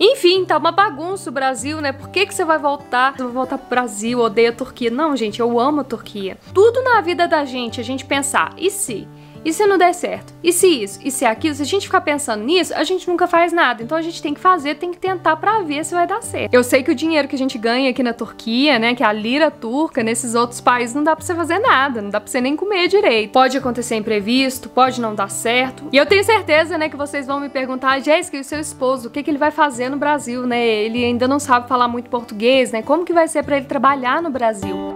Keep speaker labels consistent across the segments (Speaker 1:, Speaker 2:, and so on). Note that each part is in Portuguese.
Speaker 1: Enfim, tá uma bagunça o Brasil, né? Por que, que você vai voltar? Você vai voltar pro Brasil, odeia a Turquia. Não, gente, eu amo a Turquia. Tudo na vida da gente, a gente pensar, e se? E se não der certo? E se isso? E se aquilo? Se a gente ficar pensando nisso, a gente nunca faz nada. Então a gente tem que fazer, tem que tentar para ver se vai dar certo. Eu sei que o dinheiro que a gente ganha aqui na Turquia, né, que é a lira turca, nesses outros países, não dá pra você fazer nada, não dá pra você nem comer direito. Pode acontecer imprevisto, pode não dar certo. E eu tenho certeza, né, que vocês vão me perguntar, Jéssica, e o seu esposo, o que, que ele vai fazer no Brasil, né? Ele ainda não sabe falar muito português, né? Como que vai ser para ele trabalhar no Brasil?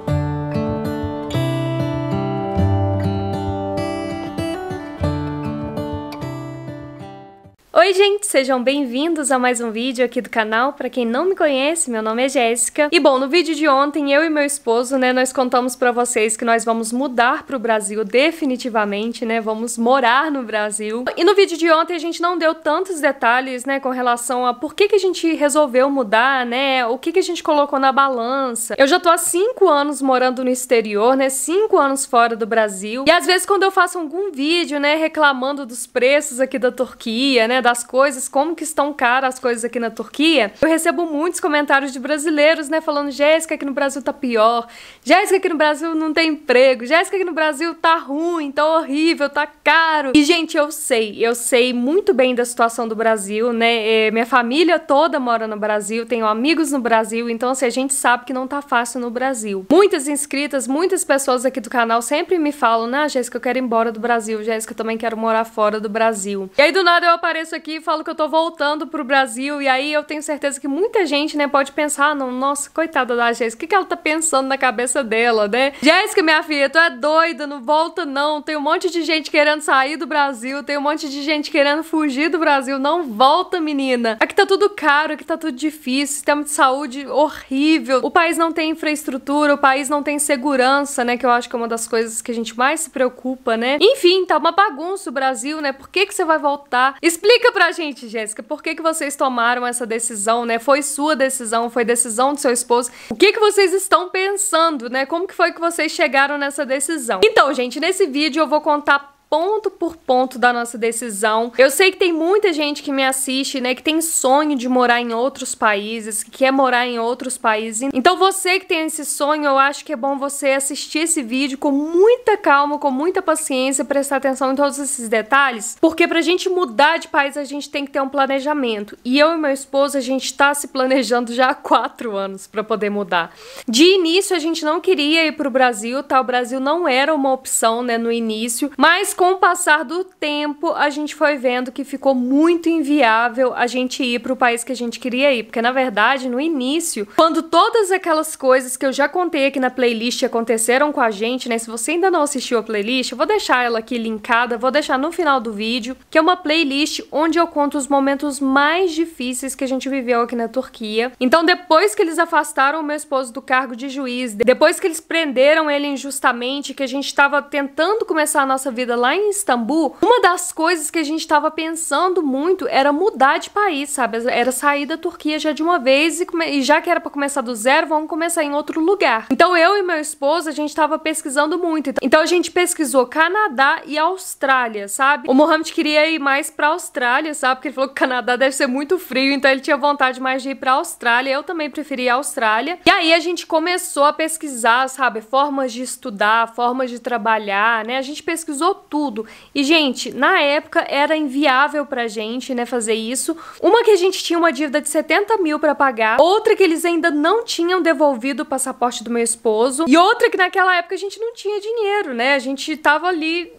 Speaker 1: Oi, gente, sejam bem-vindos a mais um vídeo aqui do canal. Para quem não me conhece, meu nome é Jéssica. E bom, no vídeo de ontem, eu e meu esposo, né, nós contamos para vocês que nós vamos mudar para o Brasil definitivamente, né? Vamos morar no Brasil. E no vídeo de ontem a gente não deu tantos detalhes, né, com relação a por que que a gente resolveu mudar, né? O que que a gente colocou na balança. Eu já tô há cinco anos morando no exterior, né? Cinco anos fora do Brasil. E às vezes quando eu faço algum vídeo, né, reclamando dos preços aqui da Turquia, né, das coisas, como que estão caras as coisas aqui na Turquia, eu recebo muitos comentários de brasileiros, né, falando, Jéssica, aqui no Brasil tá pior, Jéssica, aqui no Brasil não tem emprego, Jéssica, aqui no Brasil tá ruim, tá horrível, tá caro. E, gente, eu sei, eu sei muito bem da situação do Brasil, né, é, minha família toda mora no Brasil, tenho amigos no Brasil, então, assim, a gente sabe que não tá fácil no Brasil. Muitas inscritas, muitas pessoas aqui do canal sempre me falam, né, Jéssica, eu quero ir embora do Brasil, Jéssica, eu também quero morar fora do Brasil. E aí, do nada, eu apareço aqui aqui e falo que eu tô voltando pro Brasil. E aí eu tenho certeza que muita gente, né, pode pensar, ah, não, nossa, coitada da Jéssica, o que, que ela tá pensando na cabeça dela, né? Jéssica, minha filha, tu é doida, não volta não. Tem um monte de gente querendo sair do Brasil, tem um monte de gente querendo fugir do Brasil. Não volta, menina. Aqui tá tudo caro, aqui tá tudo difícil, sistema de saúde horrível. O país não tem infraestrutura, o país não tem segurança, né? Que eu acho que é uma das coisas que a gente mais se preocupa, né? Enfim, tá uma bagunça o Brasil, né? Por que que você vai voltar? Explica Explica pra gente, Jéssica, por que, que vocês tomaram essa decisão, né? Foi sua decisão, foi decisão do seu esposo. O que, que vocês estão pensando, né? Como que foi que vocês chegaram nessa decisão? Então, gente, nesse vídeo eu vou contar ponto por ponto da nossa decisão. Eu sei que tem muita gente que me assiste, né, que tem sonho de morar em outros países, que quer morar em outros países. Então você que tem esse sonho, eu acho que é bom você assistir esse vídeo com muita calma, com muita paciência, prestar atenção em todos esses detalhes, porque pra gente mudar de país a gente tem que ter um planejamento. E eu e meu esposo a gente tá se planejando já há quatro anos para poder mudar. De início a gente não queria ir pro Brasil, tá? O Brasil não era uma opção, né, no início, mas com o passar do tempo, a gente foi vendo que ficou muito inviável a gente ir para o país que a gente queria ir. Porque, na verdade, no início, quando todas aquelas coisas que eu já contei aqui na playlist aconteceram com a gente, né? Se você ainda não assistiu a playlist, eu vou deixar ela aqui linkada, vou deixar no final do vídeo, que é uma playlist onde eu conto os momentos mais difíceis que a gente viveu aqui na Turquia. Então, depois que eles afastaram o meu esposo do cargo de juiz, depois que eles prenderam ele injustamente, que a gente estava tentando começar a nossa vida lá lá em Istambul, uma das coisas que a gente estava pensando muito era mudar de país, sabe? Era sair da Turquia já de uma vez e, e já que era para começar do zero, vamos começar em outro lugar. Então eu e meu esposo, a gente estava pesquisando muito. Então, então a gente pesquisou Canadá e Austrália, sabe? O Mohamed queria ir mais pra Austrália, sabe? Porque ele falou que o Canadá deve ser muito frio, então ele tinha vontade mais de ir pra Austrália. Eu também preferia a Austrália. E aí a gente começou a pesquisar, sabe? Formas de estudar, formas de trabalhar, né? A gente pesquisou tudo tudo. E, gente, na época era inviável pra gente, né, fazer isso. Uma que a gente tinha uma dívida de 70 mil pra pagar, outra que eles ainda não tinham devolvido o passaporte do meu esposo, e outra que naquela época a gente não tinha dinheiro, né? A gente tava ali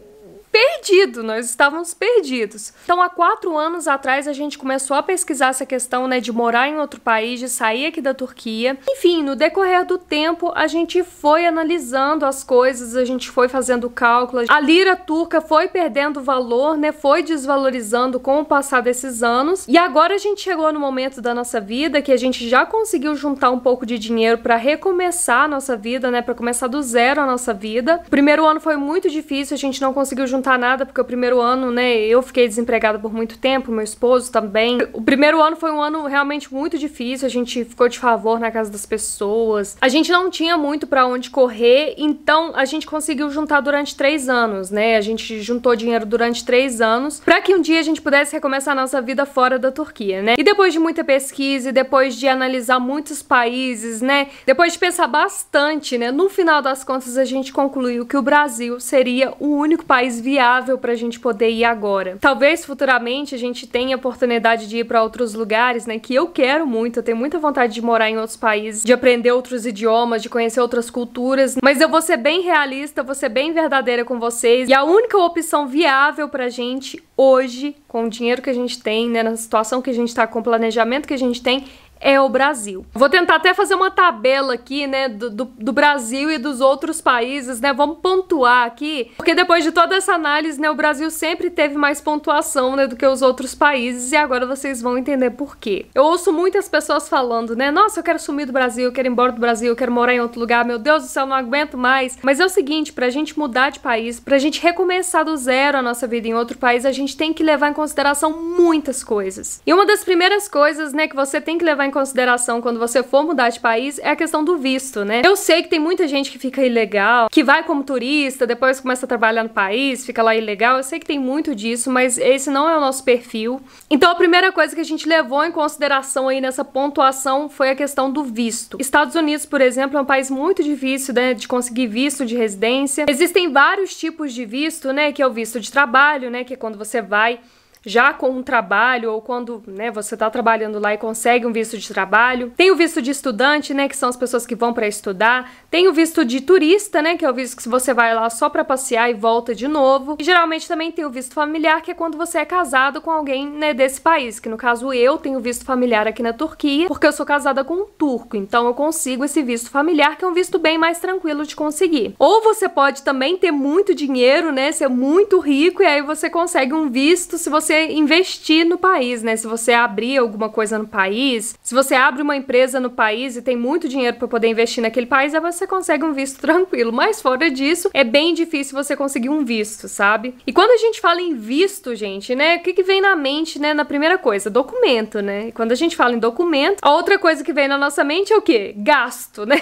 Speaker 1: perdido, nós estávamos perdidos. Então, há quatro anos atrás, a gente começou a pesquisar essa questão né, de morar em outro país, de sair aqui da Turquia. Enfim, no decorrer do tempo, a gente foi analisando as coisas, a gente foi fazendo cálculos. A lira turca foi perdendo valor, né, foi desvalorizando com o passar desses anos. E agora a gente chegou no momento da nossa vida que a gente já conseguiu juntar um pouco de dinheiro para recomeçar a nossa vida, né, para começar do zero a nossa vida. O primeiro ano foi muito difícil, a gente não conseguiu juntar contar nada, porque o primeiro ano, né, eu fiquei desempregada por muito tempo, meu esposo também. O primeiro ano foi um ano realmente muito difícil, a gente ficou de favor na casa das pessoas. A gente não tinha muito para onde correr, então a gente conseguiu juntar durante três anos, né? A gente juntou dinheiro durante três anos para que um dia a gente pudesse recomeçar a nossa vida fora da Turquia, né? E depois de muita pesquisa, e depois de analisar muitos países, né? Depois de pensar bastante, né? No final das contas, a gente concluiu que o Brasil seria o único país viável para a gente poder ir agora. Talvez futuramente a gente tenha oportunidade de ir para outros lugares, né? Que eu quero muito, eu tenho muita vontade de morar em outros países, de aprender outros idiomas, de conhecer outras culturas. Mas eu vou ser bem realista, vou ser bem verdadeira com vocês. E a única opção viável para a gente hoje, com o dinheiro que a gente tem, né? Na situação que a gente está, com o planejamento que a gente tem, é o Brasil. Vou tentar até fazer uma tabela aqui, né, do, do, do, Brasil e dos outros países, né, vamos pontuar aqui, porque depois de toda essa análise, né, o Brasil sempre teve mais pontuação, né, do que os outros países, e agora vocês vão entender por quê. Eu ouço muitas pessoas falando, né, nossa, eu quero sumir do Brasil, eu quero ir embora do Brasil, eu quero morar em outro lugar, meu Deus do céu, não aguento mais. Mas é o seguinte, pra gente mudar de país, pra gente recomeçar do zero a nossa vida em outro país, a gente tem que levar em consideração muitas coisas. E uma das primeiras coisas, né, que você tem que levar em em consideração quando você for mudar de país é a questão do visto, né? Eu sei que tem muita gente que fica ilegal, que vai como turista, depois começa a trabalhar no país, fica lá ilegal. Eu sei que tem muito disso, mas esse não é o nosso perfil. Então a primeira coisa que a gente levou em consideração aí nessa pontuação foi a questão do visto. Estados Unidos, por exemplo, é um país muito difícil né, de conseguir visto de residência. Existem vários tipos de visto, né? Que é o visto de trabalho, né? Que é quando você vai já com um trabalho ou quando né, você está trabalhando lá e consegue um visto de trabalho. Tem o visto de estudante, né, que são as pessoas que vão para estudar. Tem o visto de turista, né, que é o visto que você vai lá só para passear e volta de novo. E geralmente também tem o visto familiar, que é quando você é casado com alguém né, desse país, que no caso eu tenho visto familiar aqui na Turquia, porque eu sou casada com um turco, então eu consigo esse visto familiar, que é um visto bem mais tranquilo de conseguir. Ou você pode também ter muito dinheiro, né, ser muito rico e aí você consegue um visto se você você investir no país, né? Se você abrir alguma coisa no país, se você abre uma empresa no país e tem muito dinheiro para poder investir naquele país, aí você consegue um visto tranquilo. Mas fora disso, é bem difícil você conseguir um visto, sabe? E quando a gente fala em visto, gente, né? O que, que vem na mente, né? Na primeira coisa, documento, né? E quando a gente fala em documento, a outra coisa que vem na nossa mente é o quê? Gasto, né?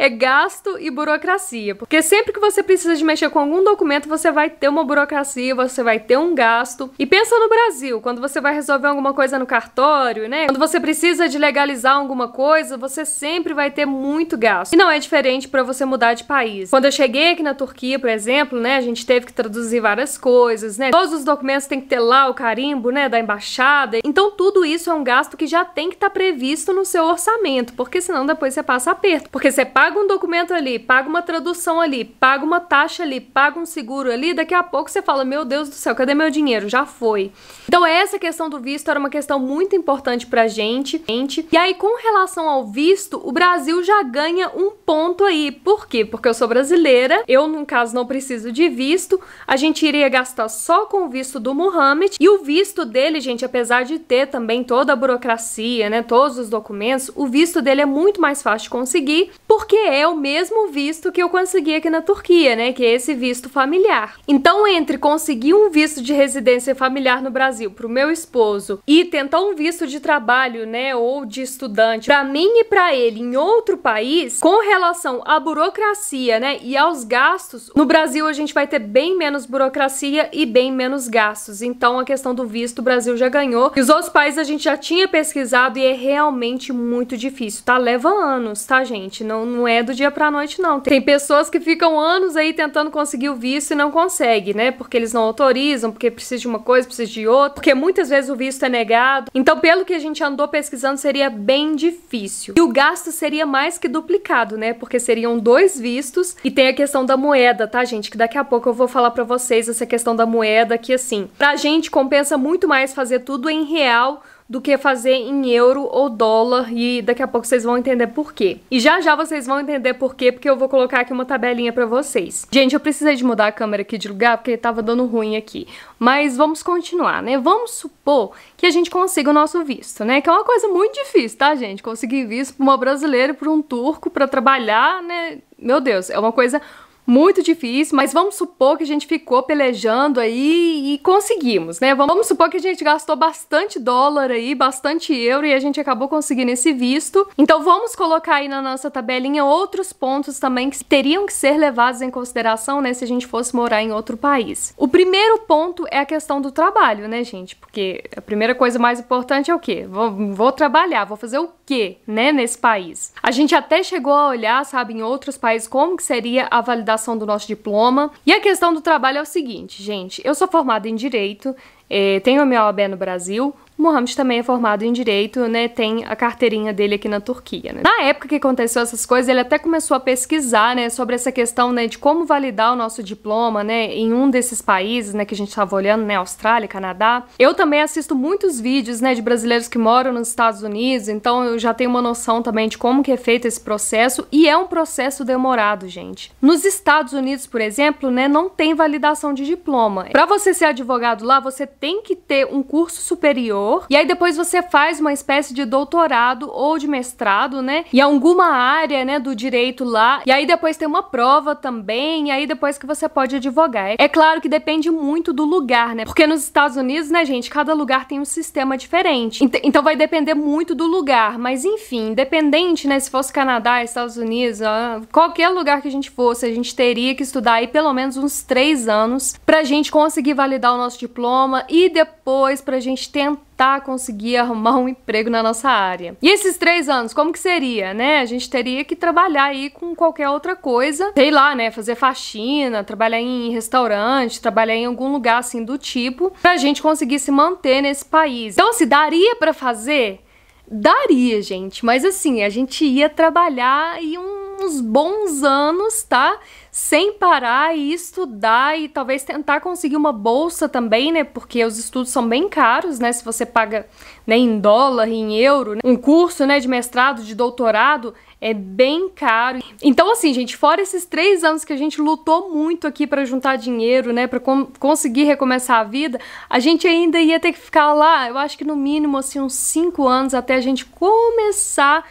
Speaker 1: é gasto e burocracia. Porque sempre que você precisa de mexer com algum documento, você vai ter uma burocracia, você vai ter um gasto. E pensa no Brasil, quando você vai resolver alguma coisa no cartório, né? Quando você precisa de legalizar alguma coisa, você sempre vai ter muito gasto. E não é diferente para você mudar de país. Quando eu cheguei aqui na Turquia, por exemplo, né, a gente teve que traduzir várias coisas, né? Todos os documentos tem que ter lá o carimbo, né, da embaixada. Então tudo isso é um gasto que já tem que estar tá previsto no seu orçamento, porque senão depois você passa aperto. Porque você paga um documento ali, paga uma tradução ali, paga uma taxa ali, paga um seguro ali, daqui a pouco você fala: "Meu Deus do céu, cadê meu dinheiro? Já foi". Então essa questão do visto era uma questão muito importante pra gente. E aí com relação ao visto, o Brasil já ganha um ponto aí. Por quê? Porque eu sou brasileira, eu no caso não preciso de visto, a gente iria gastar só com o visto do Mohamed e o visto dele, gente, apesar de ter também toda a burocracia, né, todos os documentos, o visto dele é muito mais fácil de conseguir, porque é o mesmo visto que eu consegui aqui na Turquia, né, que é esse visto familiar. Então, entre conseguir um visto de residência familiar no Brasil, pro meu esposo, e tentar um visto de trabalho, né, ou de estudante, para mim e para ele em outro país, com relação à burocracia, né, e aos gastos, no Brasil a gente vai ter bem menos burocracia e bem menos gastos. Então a questão do visto o Brasil já ganhou. E os outros países a gente já tinha pesquisado e é realmente muito difícil, tá? Leva anos, tá, gente? Não, não é do dia pra noite, não. Tem pessoas que ficam anos aí tentando conseguir o visto e não consegue, né? Porque eles não autorizam, porque precisa de uma coisa, precisa países de outro, porque muitas vezes o visto é negado. Então, pelo que a gente andou pesquisando, seria bem difícil. E o gasto seria mais que duplicado, né? Porque seriam dois vistos e tem a questão da moeda, tá, gente? Que daqui a pouco eu vou falar para vocês essa questão da moeda que assim, pra gente compensa muito mais fazer tudo em real do que fazer em euro ou dólar e daqui a pouco vocês vão entender por quê. E já já vocês vão entender por quê, porque eu vou colocar aqui uma tabelinha para vocês. Gente, eu precisei de mudar a câmera aqui de lugar porque tava dando ruim aqui. Mas vamos continuar, né? Vamos supor que a gente consiga o nosso visto, né? Que é uma coisa muito difícil, tá, gente? Conseguir visto para uma brasileira, para um turco, para trabalhar, né? Meu Deus, é uma coisa muito difícil, mas vamos supor que a gente ficou pelejando aí e conseguimos, né? Vamos supor que a gente gastou bastante dólar aí, bastante euro e a gente acabou conseguindo esse visto. Então vamos colocar aí na nossa tabelinha outros pontos também que teriam que ser levados em consideração, né, se a gente fosse morar em outro país. O primeiro ponto é a questão do trabalho, né, gente? Porque a primeira coisa mais importante é o quê? Vou, vou trabalhar, vou fazer o quê, né, nesse país? A gente até chegou a olhar, sabe, em outros países como que seria a validação validação do nosso diploma. E a questão do trabalho é o seguinte, gente, eu sou formada em Direito, eh, tenho a minha OAB no Brasil, Mohamed também é formado em direito, né? Tem a carteirinha dele aqui na Turquia, né? Na época que aconteceu essas coisas, ele até começou a pesquisar, né, sobre essa questão, né, de como validar o nosso diploma, né, em um desses países, né, que a gente estava olhando, né, Austrália, Canadá. Eu também assisto muitos vídeos, né, de brasileiros que moram nos Estados Unidos, então eu já tenho uma noção também de como que é feito esse processo e é um processo demorado, gente. Nos Estados Unidos, por exemplo, né, não tem validação de diploma. Para você ser advogado lá, você tem que ter um curso superior e aí depois você faz uma espécie de doutorado ou de mestrado, né? Em alguma área, né, do direito lá. E aí depois tem uma prova também, e aí depois que você pode advogar. É claro que depende muito do lugar, né? Porque nos Estados Unidos, né, gente, cada lugar tem um sistema diferente. Então vai depender muito do lugar, mas enfim, independente, né, se fosse Canadá, Estados Unidos, ah, qualquer lugar que a gente fosse, a gente teria que estudar aí pelo menos uns três anos pra gente conseguir validar o nosso diploma e depois pra gente tentar tentar conseguir arrumar um emprego na nossa área. E esses três anos, como que seria, né? A gente teria que trabalhar aí com qualquer outra coisa, sei lá, né? Fazer faxina, trabalhar em restaurante, trabalhar em algum lugar assim do tipo, pra gente conseguir se manter nesse país. Então, se daria para fazer? Daria, gente, mas assim, a gente ia trabalhar e uns bons anos, tá? sem parar e estudar e talvez tentar conseguir uma bolsa também, né? Porque os estudos são bem caros, né? Se você paga né, em dólar, em euro, né? um curso né, de mestrado, de doutorado, é bem caro. Então, assim, gente, fora esses três anos que a gente lutou muito aqui para juntar dinheiro, né, para conseguir recomeçar a vida, a gente ainda ia ter que ficar lá, eu acho que no mínimo, assim, uns cinco anos até a gente começar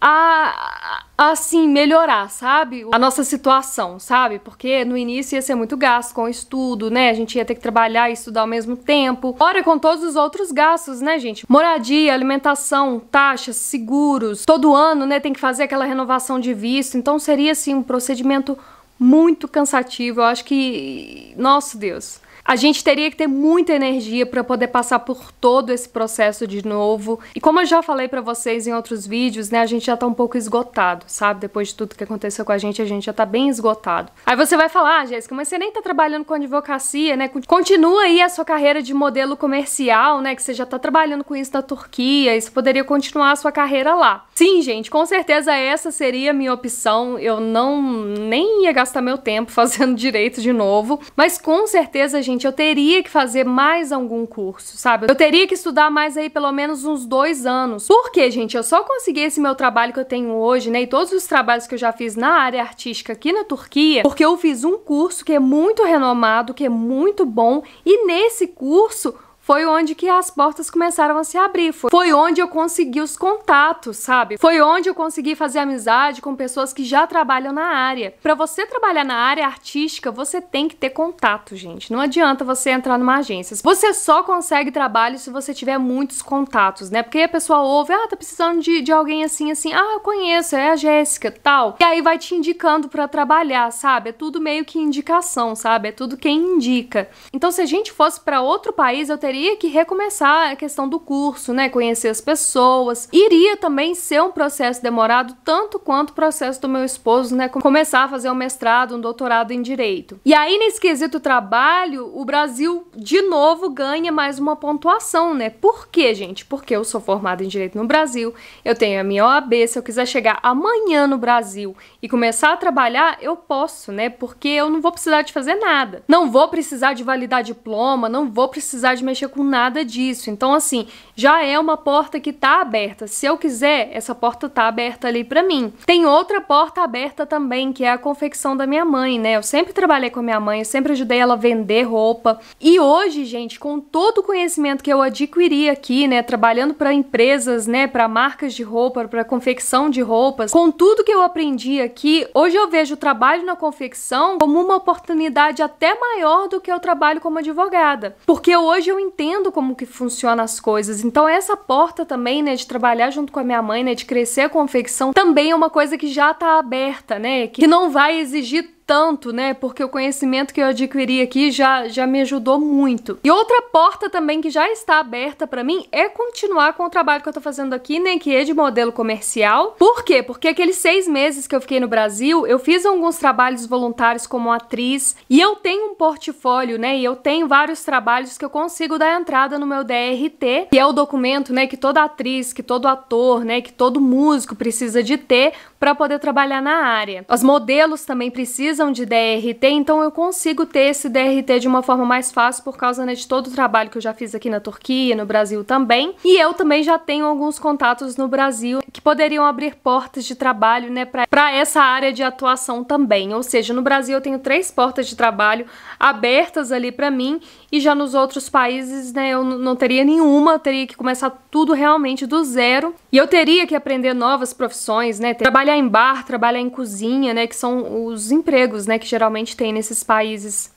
Speaker 1: a, a, assim, melhorar, sabe? A nossa situação, sabe? Porque no início ia ser muito gasto com o estudo, né? A gente ia ter que trabalhar e estudar ao mesmo tempo. Ora, com todos os outros gastos, né, gente? Moradia, alimentação, taxas, seguros. Todo ano, né, tem que fazer aquela renovação de visto. Então seria, assim, um procedimento muito cansativo. Eu acho que... Nosso Deus a gente teria que ter muita energia para poder passar por todo esse processo de novo. E como eu já falei para vocês em outros vídeos, né, a gente já tá um pouco esgotado, sabe? Depois de tudo que aconteceu com a gente, a gente já tá bem esgotado. Aí você vai falar, ah, Jéssica, mas você nem tá trabalhando com advocacia, né? Continua aí a sua carreira de modelo comercial, né, que você já tá trabalhando com isso na Turquia, e você poderia continuar a sua carreira lá. Sim, gente, com certeza essa seria a minha opção. Eu não nem ia gastar meu tempo fazendo direito de novo, mas com certeza a gente gente, eu teria que fazer mais algum curso, sabe? Eu teria que estudar mais aí pelo menos uns dois anos. Porque, gente, eu só consegui esse meu trabalho que eu tenho hoje, né? E todos os trabalhos que eu já fiz na área artística aqui na Turquia, porque eu fiz um curso que é muito renomado, que é muito bom, e nesse curso foi onde que as portas começaram a se abrir. Foi onde eu consegui os contatos, sabe? Foi onde eu consegui fazer amizade com pessoas que já trabalham na área. Para você trabalhar na área artística, você tem que ter contato, gente. Não adianta você entrar numa agência. Você só consegue trabalho se você tiver muitos contatos, né? Porque aí a pessoa ouve, ah, tá precisando de, de alguém assim, assim, ah, eu conheço, é a Jéssica, tal. E aí vai te indicando para trabalhar, sabe? É tudo meio que indicação, sabe? É tudo quem indica. Então, se a gente fosse para outro país, eu teria teria que recomeçar a questão do curso, né? Conhecer as pessoas. Iria também ser um processo demorado, tanto quanto o processo do meu esposo, né? Começar a fazer um mestrado, um doutorado em direito. E aí, nesse quesito trabalho, o Brasil de novo ganha mais uma pontuação, né? Por quê, gente? Porque eu sou formada em direito no Brasil, eu tenho a minha OAB. Se eu quiser chegar amanhã no Brasil e começar a trabalhar, eu posso, né? Porque eu não vou precisar de fazer nada. Não vou precisar de validar diploma, não vou precisar de mexer com nada disso. Então, assim, já é uma porta que está aberta. Se eu quiser, essa porta está aberta ali para mim. Tem outra porta aberta também, que é a confecção da minha mãe, né? Eu sempre trabalhei com a minha mãe, eu sempre ajudei ela a vender roupa. E hoje, gente, com todo o conhecimento que eu adquiri aqui, né, trabalhando para empresas, né, para marcas de roupa, para confecção de roupas, com tudo que eu aprendi aqui, hoje eu vejo o trabalho na confecção como uma oportunidade até maior do que o trabalho como advogada, porque hoje eu entendo como que funcionam as coisas, então essa porta também, né, de trabalhar junto com a minha mãe, né, de crescer a confecção, também é uma coisa que já tá aberta, né, que não vai exigir tanto, né? Porque o conhecimento que eu adquiri aqui já, já me ajudou muito. E outra porta também que já está aberta para mim é continuar com o trabalho que eu tô fazendo aqui, né? Que é de modelo comercial. Por quê? Porque aqueles seis meses que eu fiquei no Brasil, eu fiz alguns trabalhos voluntários como atriz e eu tenho um portfólio, né? E eu tenho vários trabalhos que eu consigo dar entrada no meu DRT, que é o documento, né? Que toda atriz, que todo ator, né? Que todo músico precisa de ter para poder trabalhar na área. Os modelos também precisam de DRT, então eu consigo ter esse DRT de uma forma mais fácil por causa né, de todo o trabalho que eu já fiz aqui na Turquia, no Brasil também. E eu também já tenho alguns contatos no Brasil que poderiam abrir portas de trabalho né, para essa área de atuação também. Ou seja, no Brasil eu tenho três portas de trabalho abertas ali para mim e já nos outros países né, eu não teria nenhuma, eu teria que começar tudo realmente do zero. E eu teria que aprender novas profissões, né? Trabalhar trabalhar em bar, trabalhar em cozinha, né, que são os empregos, né, que geralmente tem nesses países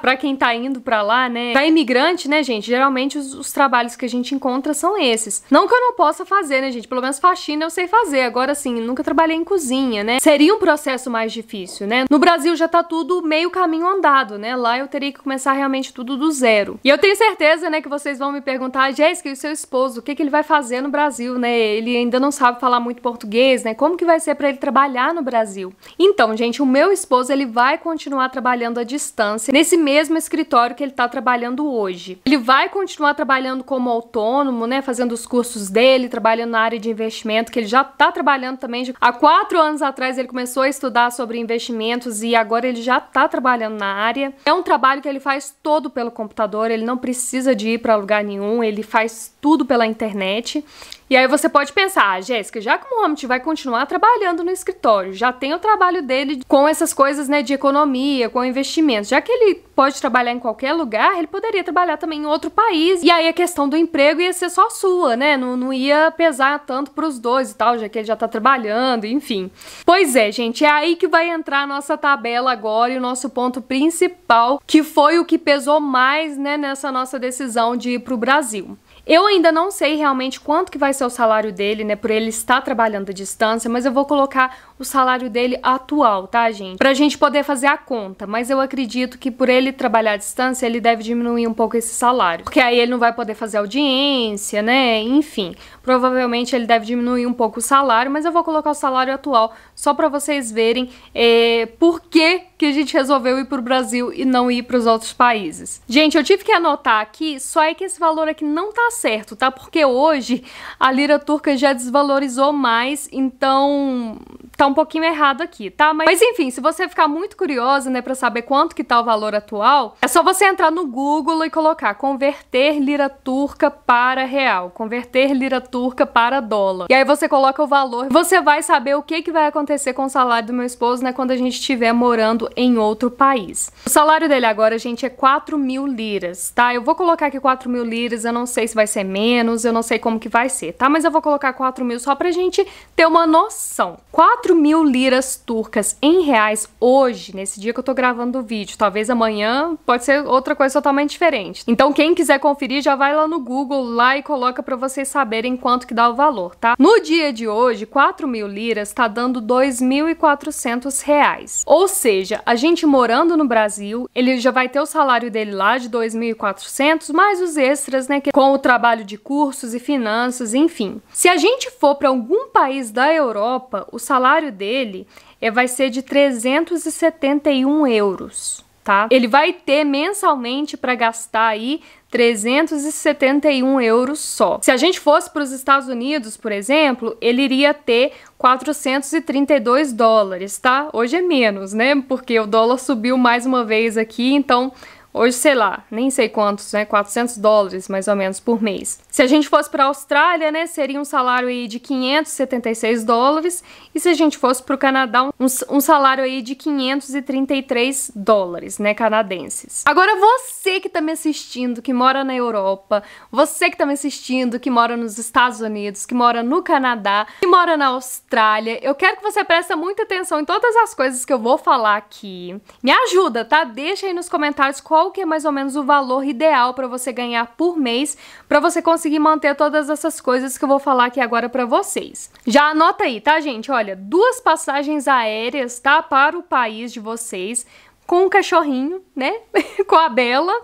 Speaker 1: pra, quem tá indo pra lá, né? Pra imigrante, né, gente? Geralmente os, os, trabalhos que a gente encontra são esses. Não que eu não possa fazer, né, gente? Pelo menos faxina eu sei fazer. Agora, assim, nunca trabalhei em cozinha, né? Seria um processo mais difícil, né? No Brasil já tá tudo meio caminho andado, né? Lá eu teria que começar realmente tudo do zero. E eu tenho certeza, né, que vocês vão me perguntar, Jéssica, e o seu esposo, o que, que ele vai fazer no Brasil, né? Ele ainda não sabe falar muito português, né? Como que vai ser para ele trabalhar no Brasil? Então, gente, o meu esposo, ele vai continuar trabalhando à distância nesse mesmo escritório que ele está trabalhando hoje. Ele vai continuar trabalhando como autônomo, né, fazendo os cursos dele, trabalhando na área de investimento, que ele já está trabalhando também. Há quatro anos atrás ele começou a estudar sobre investimentos e agora ele já está trabalhando na área. É um trabalho que ele faz todo pelo computador, ele não precisa de ir para lugar nenhum, ele faz tudo pela internet. E aí você pode pensar, ah, Jéssica, já que o Mohamed vai continuar trabalhando no escritório, já tem o trabalho dele com essas coisas, né, de economia, com investimentos, já que ele pode trabalhar em qualquer lugar, ele poderia trabalhar também em outro país. E aí a questão do emprego ia ser só sua, né? Não, não ia pesar tanto para os dois e tal, já que ele já tá trabalhando, enfim. Pois é, gente, é aí que vai entrar a nossa tabela agora e o nosso ponto principal, que foi o que pesou mais, né, nessa nossa decisão de ir para o Brasil. Eu ainda não sei realmente quanto que vai ser o salário dele, né, por ele estar trabalhando à distância, mas eu vou colocar o salário dele atual, tá, gente? Pra gente poder fazer a conta, mas eu acredito que por ele trabalhar à distância, ele deve diminuir um pouco esse salário, porque aí ele não vai poder fazer audiência, né? Enfim, provavelmente ele deve diminuir um pouco o salário, mas eu vou colocar o salário atual só pra vocês verem é, por que, que a gente resolveu ir pro Brasil e não ir pros outros países. Gente, eu tive que anotar aqui, só é que esse valor aqui não tá certo, tá? Porque hoje a lira turca já desvalorizou mais, então tá um pouquinho errado aqui, tá? Mas, mas enfim, se você ficar muito curioso, né, para saber quanto que tá o valor atual, é só você entrar no Google e colocar converter lira turca para real, converter lira turca para dólar. E aí você coloca o valor, você vai saber o que que vai acontecer com o salário do meu esposo, né, quando a gente estiver morando em outro país. O salário dele agora, gente, é 4 mil liras, tá? Eu vou colocar aqui 4 mil liras, eu não sei se vai ser menos, eu não sei como que vai ser, tá? Mas eu vou colocar 4 mil só pra gente ter uma noção. 4 4 mil liras turcas em reais hoje, nesse dia que eu tô gravando o vídeo. Talvez amanhã pode ser outra coisa totalmente diferente. Então quem quiser conferir já vai lá no Google lá e coloca para vocês saberem quanto que dá o valor, tá? No dia de hoje, 4 mil liras tá dando 2.400 reais. Ou seja, a gente morando no Brasil, ele já vai ter o salário dele lá de 2.400, mais os extras, né, que é com o trabalho de cursos e finanças, enfim. Se a gente for para algum país da Europa, o salário salário dele é, vai ser de 371 euros. Tá? Ele vai ter mensalmente para gastar aí 371 euros só. Se a gente fosse para os Estados Unidos, por exemplo, ele iria ter 432 dólares, tá? Hoje é menos, né? Porque o dólar subiu mais uma vez aqui, então Hoje, sei lá, nem sei quantos, né? 400 dólares mais ou menos por mês. Se a gente fosse para a Austrália, né, seria um salário aí de 576 dólares. E se a gente fosse para o Canadá, um, um, salário aí de 533 dólares, né, canadenses. Agora, você que tá me assistindo, que mora na Europa, você que tá me assistindo, que mora nos Estados Unidos, que mora no Canadá, que mora na Austrália, eu quero que você preste muita atenção em todas as coisas que eu vou falar aqui. Me ajuda, tá? Deixa aí nos comentários qual qual que é mais ou menos o valor ideal para você ganhar por mês, para você conseguir manter todas essas coisas que eu vou falar aqui agora para vocês. Já anota aí, tá, gente? Olha, duas passagens aéreas, tá, para o país de vocês, com o cachorrinho, né? com a Bela,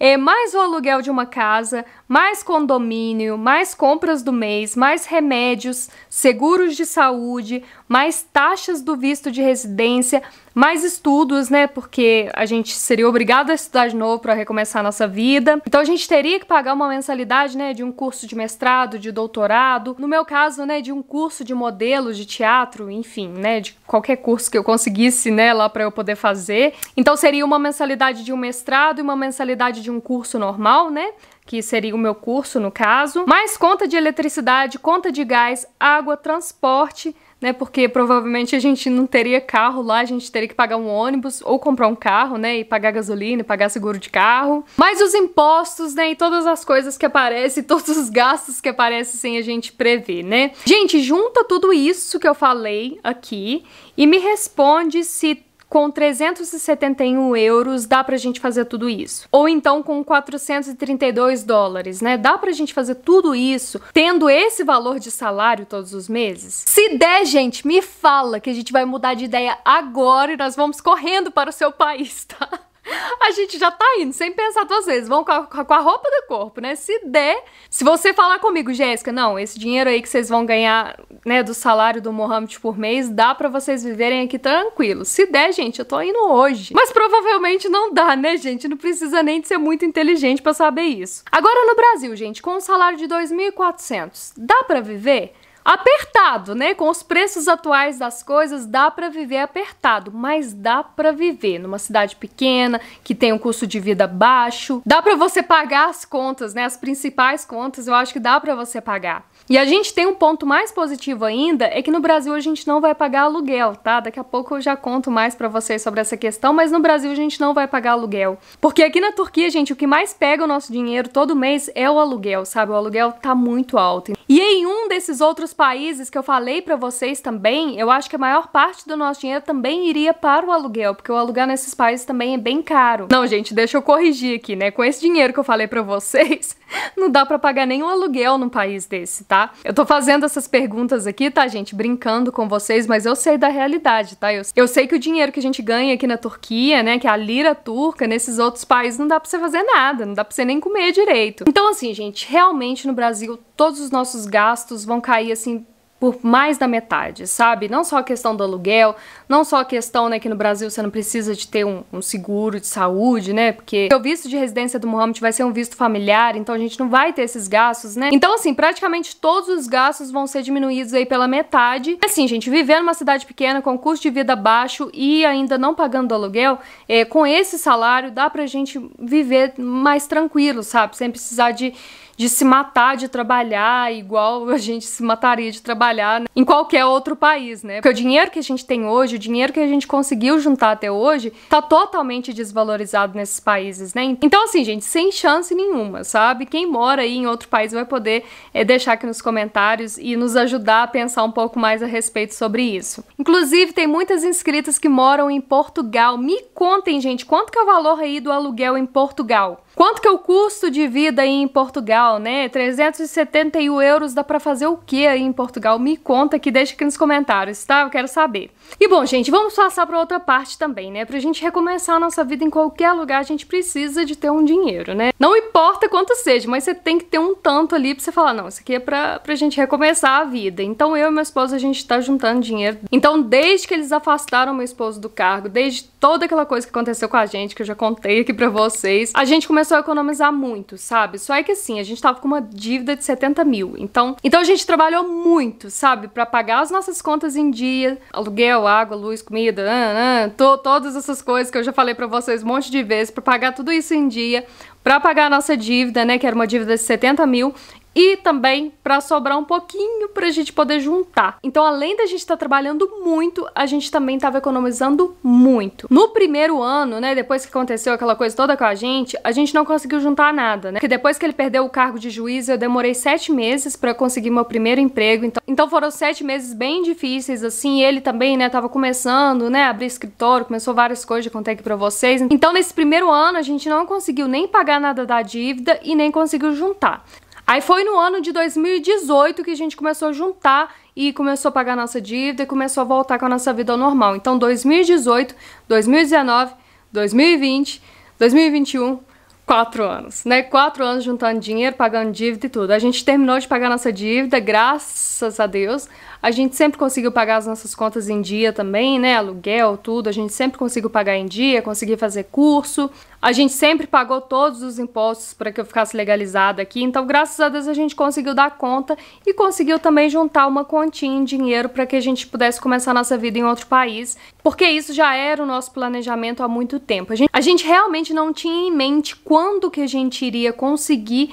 Speaker 1: é, mais o aluguel de uma casa, mais condomínio, mais compras do mês, mais remédios, seguros de saúde, mais taxas do visto de residência, mais estudos, né? Porque a gente seria obrigado a estudar de novo para recomeçar a nossa vida. Então a gente teria que pagar uma mensalidade, né, de um curso de mestrado, de doutorado, no meu caso, né, de um curso de modelo de teatro, enfim, né, de qualquer curso que eu conseguisse, né, lá para eu poder fazer. Então seria uma mensalidade de um mestrado e uma mensalidade de um curso normal, né? que seria o meu curso no caso, mais conta de eletricidade, conta de gás, água, transporte, né? Porque provavelmente a gente não teria carro lá, a gente teria que pagar um ônibus ou comprar um carro, né? E pagar gasolina, e pagar seguro de carro. mais os impostos, né? E todas as coisas que aparecem, todos os gastos que aparecem sem a gente prever, né? Gente, junta tudo isso que eu falei aqui e me responde se com 371 euros dá pra gente fazer tudo isso. Ou então com 432 dólares, né? Dá pra gente fazer tudo isso tendo esse valor de salário todos os meses? Se der, gente, me fala que a gente vai mudar de ideia agora e nós vamos correndo para o seu país, tá? a gente já tá indo, sem pensar duas vezes. Vão com a, com a, roupa do corpo, né? Se der, se você falar comigo, Jéssica, não, esse dinheiro aí que vocês vão ganhar né, do salário do Mohammed por mês, dá para vocês viverem aqui tranquilo. Se der, gente, eu tô indo hoje. Mas provavelmente não dá, né, gente? Não precisa nem de ser muito inteligente para saber isso. Agora no Brasil, gente, com um salário de 2.400, dá para viver? apertado, né? Com os preços atuais das coisas, dá para viver apertado, mas dá para viver numa cidade pequena, que tem um custo de vida baixo. Dá para você pagar as contas, né? As principais contas, eu acho que dá para você pagar. E a gente tem um ponto mais positivo ainda, é que no Brasil a gente não vai pagar aluguel, tá? Daqui a pouco eu já conto mais para vocês sobre essa questão, mas no Brasil a gente não vai pagar aluguel. Porque aqui na Turquia, gente, o que mais pega o nosso dinheiro todo mês é o aluguel, sabe? O aluguel tá muito alto. E em um desses outros países que eu falei para vocês também, eu acho que a maior parte do nosso dinheiro também iria para o aluguel, porque o aluguel nesses países também é bem caro. Não, gente, deixa eu corrigir aqui, né? Com esse dinheiro que eu falei para vocês, não dá para pagar nenhum aluguel num país desse, tá? tá? Eu tô fazendo essas perguntas aqui, tá, gente? Brincando com vocês, mas eu sei da realidade, tá? Eu, eu sei que o dinheiro que a gente ganha aqui na Turquia, né, que é a lira turca, nesses outros países não dá pra você fazer nada, não dá pra você nem comer direito. Então, assim, gente, realmente no Brasil todos os nossos gastos vão cair, assim, por mais da metade, sabe? Não só a questão do aluguel, não só a questão, né, que no Brasil você não precisa de ter um, um, seguro de saúde, né? Porque o visto de residência do Mohamed vai ser um visto familiar, então a gente não vai ter esses gastos, né? Então, assim, praticamente todos os gastos vão ser diminuídos aí pela metade. Assim, gente, viver numa cidade pequena, com custo de vida baixo e ainda não pagando aluguel, é, com esse salário dá pra gente viver mais tranquilo, sabe? Sem precisar de de se matar de trabalhar, igual a gente se mataria de trabalhar né, em qualquer outro país, né? Porque o dinheiro que a gente tem hoje, o dinheiro que a gente conseguiu juntar até hoje, tá totalmente desvalorizado nesses países, né? Então, assim, gente, sem chance nenhuma, sabe? Quem mora aí em outro país vai poder é, deixar aqui nos comentários e nos ajudar a pensar um pouco mais a respeito sobre isso. Inclusive, tem muitas inscritas que moram em Portugal. Me contem, gente, quanto que é o valor aí do aluguel em Portugal? Quanto que é o custo de vida aí em Portugal, né? 371 euros dá para fazer o que aí em Portugal? Me conta aqui, deixa aqui nos comentários, tá? Eu quero saber. E bom, gente, vamos passar para outra parte também, né? Pra gente recomeçar a nossa vida em qualquer lugar, a gente precisa de ter um dinheiro, né? Não importa quanto seja, mas você tem que ter um tanto ali pra você falar, não, isso aqui é pra, pra gente recomeçar a vida. Então eu e meu esposo, a gente tá juntando dinheiro. Então desde que eles afastaram meu esposo do cargo, desde toda aquela coisa que aconteceu com a gente, que eu já contei aqui pra vocês, a gente começou começou a economizar muito, sabe? Só é que assim, a gente tava com uma dívida de 70 mil. Então, então a gente trabalhou muito, sabe? para pagar as nossas contas em dia, aluguel, água, luz, comida, ah, ah, ah to, todas essas coisas que eu já falei para vocês um monte de vezes, para pagar tudo isso em dia, para pagar a nossa dívida, né, que era uma dívida de 70 mil, e também para sobrar um pouquinho para a gente poder juntar. Então, além da gente estar tá trabalhando muito, a gente também estava economizando muito. No primeiro ano, né, depois que aconteceu aquela coisa toda com a gente, a gente não conseguiu juntar nada, né? Porque depois que ele perdeu o cargo de juiz, eu demorei sete meses para conseguir meu primeiro emprego. Então, então foram sete meses bem difíceis, assim. Ele também, né, tava começando, né, abrir escritório, começou várias coisas, já contei aqui para vocês. Então, nesse primeiro ano, a gente não conseguiu nem pagar nada da dívida e nem conseguiu juntar. Aí foi no ano de 2018 que a gente começou a juntar e começou a pagar a nossa dívida e começou a voltar com a nossa vida ao normal. Então 2018, 2019, 2020, 2021, quatro anos, né? Quatro anos juntando dinheiro, pagando dívida e tudo. A gente terminou de pagar nossa dívida, graças a Deus. A gente sempre conseguiu pagar as nossas contas em dia também, né? Aluguel, tudo. A gente sempre conseguiu pagar em dia, conseguir fazer curso. A gente sempre pagou todos os impostos para que eu ficasse legalizada aqui. Então, graças a Deus, a gente conseguiu dar conta e conseguiu também juntar uma quantia em dinheiro para que a gente pudesse começar nossa vida em outro país, porque isso já era o nosso planejamento há muito tempo. A gente, a gente realmente não tinha em mente quando que a gente iria conseguir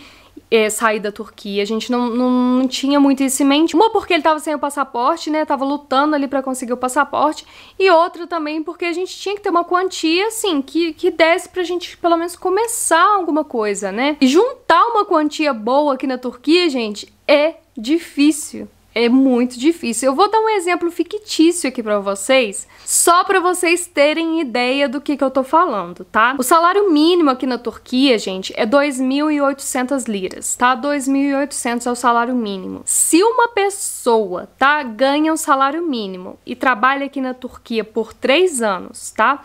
Speaker 1: é, sair da Turquia. A gente não, não, não, tinha muito isso em mente. Uma porque ele tava sem o passaporte, né? Tava lutando ali para conseguir o passaporte. E outra também porque a gente tinha que ter uma quantia, assim, que, que desse pra gente pelo menos começar alguma coisa, né? E juntar uma quantia boa aqui na Turquia, gente, é difícil. É muito difícil. Eu vou dar um exemplo fictício aqui para vocês, só para vocês terem ideia do que, que eu tô falando, tá? O salário mínimo aqui na Turquia, gente, é 2.800 liras, tá? 2.800 é o salário mínimo. Se uma pessoa, tá, ganha um salário mínimo e trabalha aqui na Turquia por três anos, tá?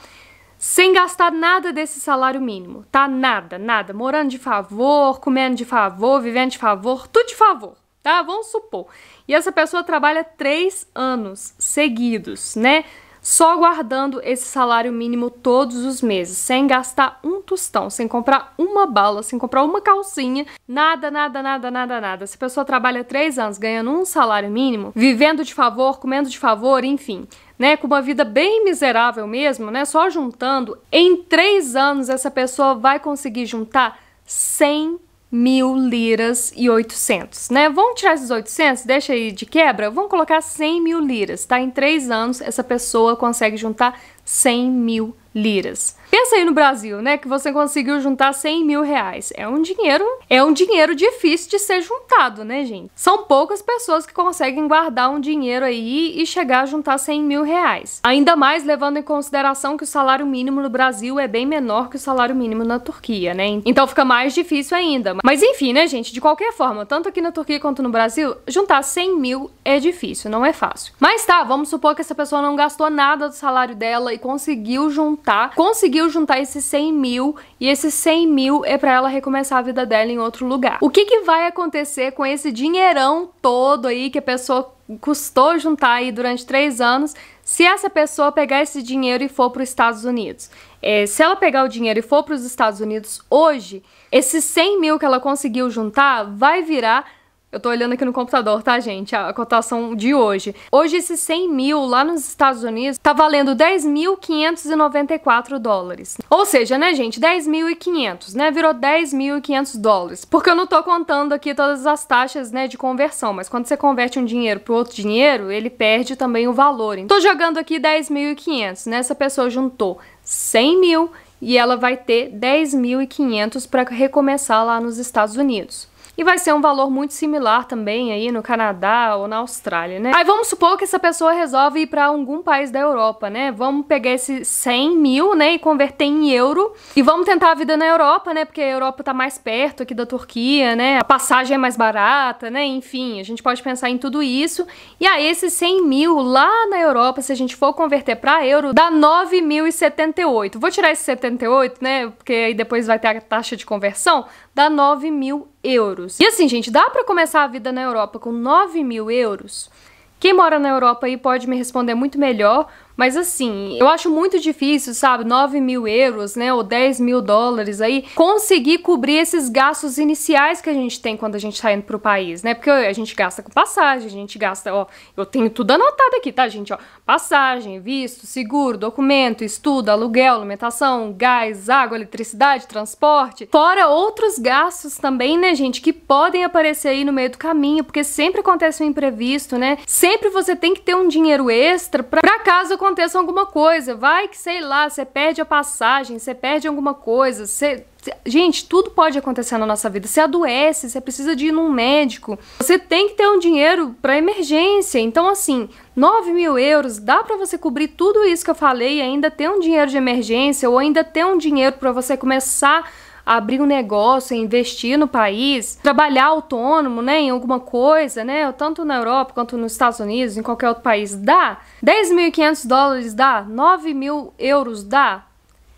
Speaker 1: sem gastar nada desse salário mínimo, tá? Nada, nada. Morando de favor, comendo de favor, vivendo de favor, tudo de favor tá? Vamos supor. E essa pessoa trabalha três anos seguidos, né? Só guardando esse salário mínimo todos os meses, sem gastar um tostão, sem comprar uma bala, sem comprar uma calcinha, nada, nada, nada, nada, nada. Se a pessoa trabalha três anos ganhando um salário mínimo, vivendo de favor, comendo de favor, enfim, né, com uma vida bem miserável mesmo, né, só juntando, em três anos essa pessoa vai conseguir juntar 100 mil liras e 800, né? Vamos tirar esses 800, deixa aí de quebra, vamos colocar 100 mil liras, tá? Em três anos, essa pessoa consegue juntar 100 mil liras pensa aí no Brasil, né? Que você conseguiu juntar 100 mil reais. É um dinheiro, é um dinheiro difícil de ser juntado, né, gente? São poucas pessoas que conseguem guardar um dinheiro aí e chegar a juntar 100 mil reais. Ainda mais levando em consideração que o salário mínimo no Brasil é bem menor que o salário mínimo na Turquia, né? Então fica mais difícil ainda. Mas enfim, né, gente? De qualquer forma, tanto aqui na Turquia quanto no Brasil, juntar 100 mil é difícil, não é fácil. Mas tá, vamos supor que essa pessoa não gastou nada do salário dela e conseguiu juntar, conseguiu juntar juntar esses 100 mil e esses 100 mil é para ela recomeçar a vida dela em outro lugar. O que, que vai acontecer com esse dinheirão todo aí que a pessoa custou juntar aí durante três anos se essa pessoa pegar esse dinheiro e for para os Estados Unidos? É, se ela pegar o dinheiro e for para os Estados Unidos hoje, esses 100 mil que ela conseguiu juntar vai virar eu tô olhando aqui no computador, tá, gente? A cotação de hoje. Hoje, esse 100 mil lá nos Estados Unidos tá valendo 10.594 dólares. Ou seja, né, gente? 10.500, né? Virou 10.500 dólares. Porque eu não tô contando aqui todas as taxas, né, de conversão. Mas quando você converte um dinheiro pro outro dinheiro, ele perde também o valor. Então, tô jogando aqui 10.500, né? Essa pessoa juntou 100 mil e ela vai ter 10.500 para recomeçar lá nos Estados Unidos e vai ser um valor muito similar também aí no Canadá ou na Austrália, né? Aí vamos supor que essa pessoa resolve ir para algum país da Europa, né? Vamos pegar esse 100 mil, né, e converter em euro e vamos tentar a vida na Europa, né? Porque a Europa tá mais perto aqui da Turquia, né? A passagem é mais barata, né? Enfim, a gente pode pensar em tudo isso. E aí esses 100 mil lá na Europa, se a gente for converter para euro, dá 9.078. Vou tirar esse 78, né? Porque aí depois vai ter a taxa de conversão, dá 9 mil euros. E assim, gente, dá para começar a vida na Europa com 9 mil euros? Quem mora na Europa aí pode me responder muito melhor, mas assim, eu acho muito difícil, sabe, 9 mil euros, né, ou 10 mil dólares aí, conseguir cobrir esses gastos iniciais que a gente tem quando a gente tá indo pro país, né? Porque a gente gasta com passagem, a gente gasta, ó, eu tenho tudo anotado aqui, tá, gente? Ó, passagem, visto, seguro, documento, estudo, aluguel, alimentação, gás, água, eletricidade, transporte. Fora outros gastos também, né, gente, que podem aparecer aí no meio do caminho, porque sempre acontece um imprevisto, né? Sempre você tem que ter um dinheiro extra pra, pra caso aconteça aconteça alguma coisa. Vai que, sei lá, você perde a passagem, você perde alguma coisa. Você... Gente, tudo pode acontecer na nossa vida. Você adoece, você precisa de ir num médico. Você tem que ter um dinheiro para emergência. Então, assim, 9 mil euros dá para você cobrir tudo isso que eu falei e ainda ter um dinheiro de emergência ou ainda ter um dinheiro para você começar abrir um negócio, investir no país, trabalhar autônomo, né, em alguma coisa, né, tanto na Europa quanto nos Estados Unidos, em qualquer outro país, dá? 10.500 dólares dá? 9.000 mil euros dá?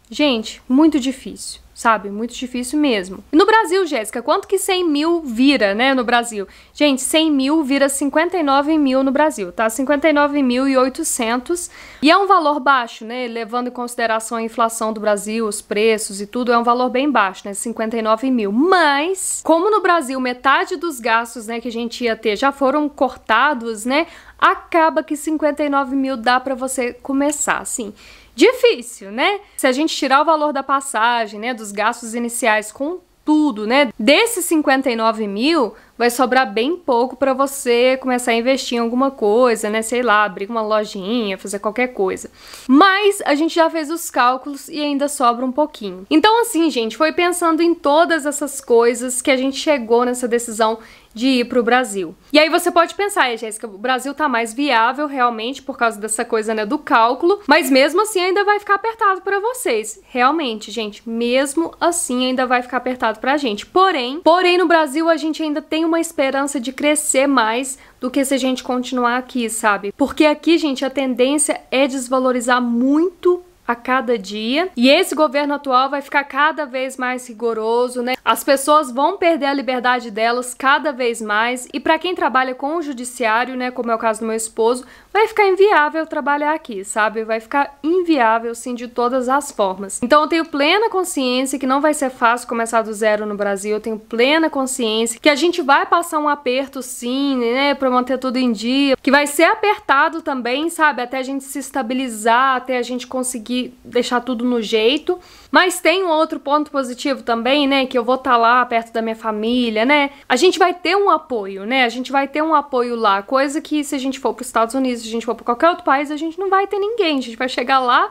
Speaker 1: Gente, muito difícil sabe? Muito difícil mesmo. E no Brasil, Jéssica, quanto que 100 mil vira, né, no Brasil? Gente, 100 mil vira 59 mil no Brasil, tá? 59.800 e é um valor baixo, né? Levando em consideração a inflação do Brasil, os preços e tudo, é um valor bem baixo, né? 59 mil. Mas, como no Brasil metade dos gastos, né, que a gente ia ter já foram cortados, né? Acaba que 59 mil dá para você começar, assim difícil, né? Se a gente tirar o valor da passagem, né, dos gastos iniciais com tudo, né? Desses 59 mil, vai sobrar bem pouco para você começar a investir em alguma coisa, né? Sei lá, abrir uma lojinha, fazer qualquer coisa. Mas a gente já fez os cálculos e ainda sobra um pouquinho. Então, assim, gente, foi pensando em todas essas coisas que a gente chegou nessa decisão de ir para o Brasil. E aí você pode pensar, Jéssica, o Brasil tá mais viável realmente por causa dessa coisa né, do cálculo, mas mesmo assim ainda vai ficar apertado para vocês. Realmente, gente, mesmo assim ainda vai ficar apertado para a gente. Porém, porém no Brasil a gente ainda tem uma esperança de crescer mais do que se a gente continuar aqui, sabe? Porque aqui, gente, a tendência é desvalorizar muito a cada dia. E esse governo atual vai ficar cada vez mais rigoroso, né? As pessoas vão perder a liberdade delas cada vez mais. E para quem trabalha com o judiciário, né, como é o caso do meu esposo, vai ficar inviável trabalhar aqui, sabe? Vai ficar inviável sim de todas as formas. Então eu tenho plena consciência que não vai ser fácil começar do zero no Brasil. Eu tenho plena consciência que a gente vai passar um aperto sim, né, para manter tudo em dia, que vai ser apertado também, sabe? Até a gente se estabilizar, até a gente conseguir deixar tudo no jeito. Mas tem um outro ponto positivo também, né? Que eu vou estar tá lá perto da minha família, né? A gente vai ter um apoio, né? A gente vai ter um apoio lá, coisa que se a gente for para os Estados Unidos, se a gente for para qualquer outro país, a gente não vai ter ninguém. A gente vai chegar lá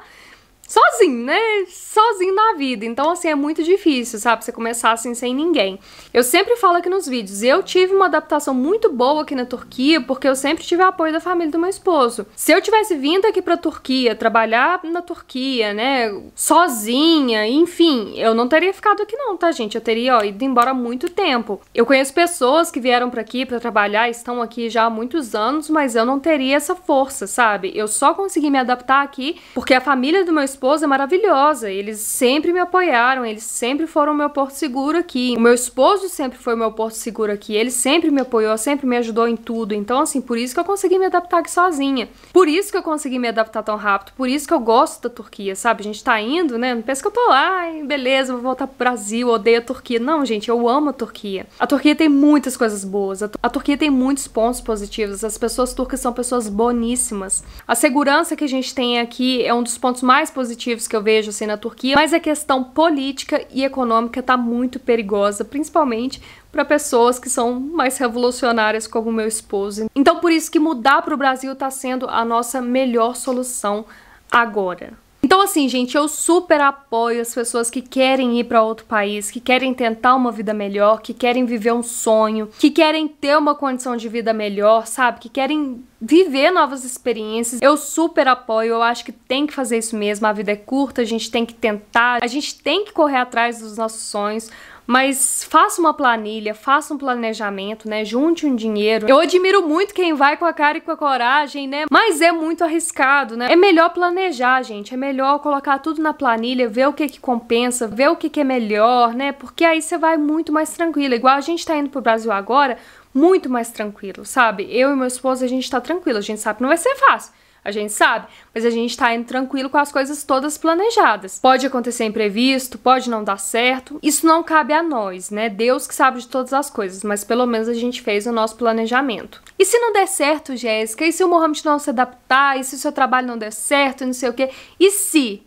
Speaker 1: sozinho, né? Sozinho na vida. Então, assim, é muito difícil, sabe? Você começar assim sem ninguém. Eu sempre falo aqui nos vídeos, eu tive uma adaptação muito boa aqui na Turquia, porque eu sempre tive apoio da família do meu esposo. Se eu tivesse vindo aqui pra Turquia, trabalhar na Turquia, né? Sozinha, enfim, eu não teria ficado aqui, não, tá, gente? Eu teria, ó, ido embora há muito tempo. Eu conheço pessoas que vieram para aqui para trabalhar, estão aqui já há muitos anos, mas eu não teria essa força, sabe? Eu só consegui me adaptar aqui porque a família do meu esposo esposa é maravilhosa, eles sempre me apoiaram, eles sempre foram meu porto seguro aqui. O meu esposo sempre foi meu porto seguro aqui, ele sempre me apoiou, sempre me ajudou em tudo. Então, assim, por isso que eu consegui me adaptar aqui sozinha. Por isso que eu consegui me adaptar tão rápido, por isso que eu gosto da Turquia, sabe? A gente tá indo, né? Não pensa que eu tô lá, beleza, vou voltar pro Brasil, odeio a Turquia. Não, gente, eu amo a Turquia. A Turquia tem muitas coisas boas, a Turquia tem muitos pontos positivos, as pessoas turcas são pessoas boníssimas. A segurança que a gente tem aqui é um dos pontos mais positivos positivos que eu vejo assim na Turquia, mas a questão política e econômica tá muito perigosa, principalmente para pessoas que são mais revolucionárias como meu esposo. Então por isso que mudar para o Brasil está sendo a nossa melhor solução agora. Então, assim, gente, eu super apoio as pessoas que querem ir para outro país, que querem tentar uma vida melhor, que querem viver um sonho, que querem ter uma condição de vida melhor, sabe? Que querem viver novas experiências. Eu super apoio, eu acho que tem que fazer isso mesmo. A vida é curta, a gente tem que tentar, a gente tem que correr atrás dos nossos sonhos. Mas faça uma planilha, faça um planejamento, né? Junte um dinheiro. Eu admiro muito quem vai com a cara e com a coragem, né? Mas é muito arriscado, né? É melhor planejar, gente. É melhor colocar tudo na planilha, ver o que que compensa, ver o que que é melhor, né? Porque aí você vai muito mais tranquilo. Igual a gente tá indo pro Brasil agora, muito mais tranquilo, sabe? Eu e meu esposo, a gente tá tranquilo. A gente sabe que não vai ser fácil a gente sabe, mas a gente tá indo tranquilo com as coisas todas planejadas. Pode acontecer imprevisto, pode não dar certo, isso não cabe a nós, né? Deus que sabe de todas as coisas, mas pelo menos a gente fez o nosso planejamento. E se não der certo, Jéssica, e se o Mohamed não se adaptar, e se o seu trabalho não der certo, e não sei o quê, e se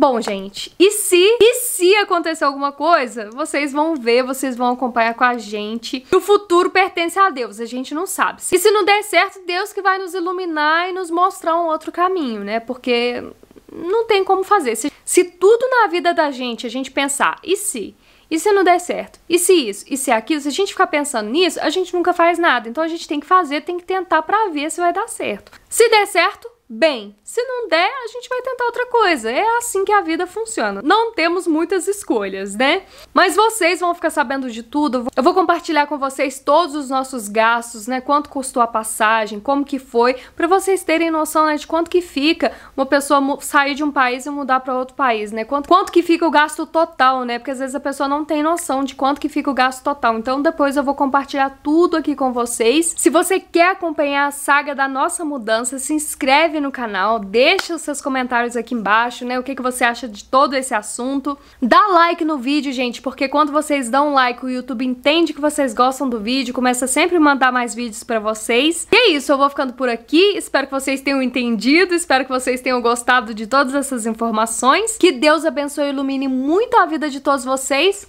Speaker 1: Bom, gente, e se, e se acontecer alguma coisa, vocês vão ver, vocês vão acompanhar com a gente. o futuro pertence a Deus, a gente não sabe. E se não der certo, Deus que vai nos iluminar e nos mostrar um outro caminho, né? Porque não tem como fazer. Se, se tudo na vida da gente a gente pensar, e se? E se não der certo? E se isso? E se aquilo? Se a gente ficar pensando nisso, a gente nunca faz nada. Então a gente tem que fazer, tem que tentar para ver se vai dar certo. Se der certo, bem. Se não der, a gente vai tentar outra coisa. É assim que a vida funciona. Não temos muitas escolhas, né? Mas vocês vão ficar sabendo de tudo. Eu vou compartilhar com vocês todos os nossos gastos, né? Quanto custou a passagem, como que foi, para vocês terem noção né, de quanto que fica uma pessoa sair de um país e mudar para outro país, né? Quanto, quanto que fica o gasto total, né? Porque às vezes a pessoa não tem noção de quanto que fica o gasto total. Então depois eu vou compartilhar tudo aqui com vocês. Se você quer acompanhar a saga da nossa mudança, se inscreve no canal deixa os seus comentários aqui embaixo, né? O que, que você acha de todo esse assunto. Dá like no vídeo, gente, porque quando vocês dão um like, o YouTube entende que vocês gostam do vídeo, começa sempre a mandar mais vídeos pra vocês. E é isso, eu vou ficando por aqui. Espero que vocês tenham entendido, espero que vocês tenham gostado de todas essas informações. Que Deus abençoe e ilumine muito a vida de todos vocês.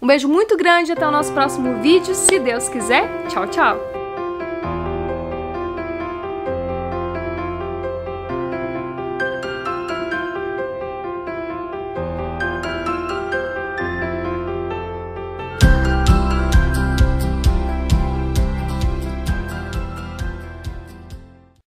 Speaker 1: Um beijo muito grande, até o nosso próximo vídeo, se Deus quiser. Tchau, tchau!